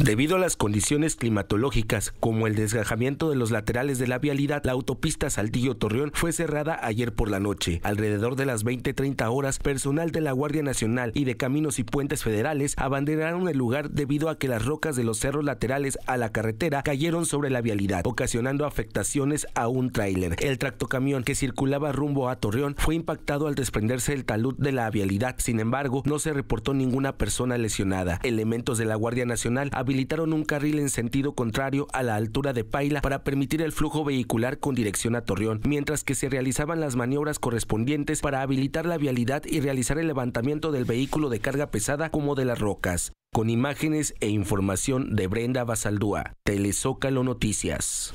Debido a las condiciones climatológicas, como el desgajamiento de los laterales de la vialidad, la autopista Saltillo-Torreón fue cerrada ayer por la noche. Alrededor de las 20-30 horas, personal de la Guardia Nacional y de Caminos y Puentes Federales abanderaron el lugar debido a que las rocas de los cerros laterales a la carretera cayeron sobre la vialidad, ocasionando afectaciones a un tráiler. El tractocamión que circulaba rumbo a Torreón fue impactado al desprenderse el talud de la vialidad. Sin embargo, no se reportó ninguna persona lesionada. Elementos de la Guardia Nacional habilitaron un carril en sentido contrario a la altura de Paila para permitir el flujo vehicular con dirección a Torreón, mientras que se realizaban las maniobras correspondientes para habilitar la vialidad y realizar el levantamiento del vehículo de carga pesada como de las rocas. Con imágenes e información de Brenda Basaldúa, Telezócalo Noticias.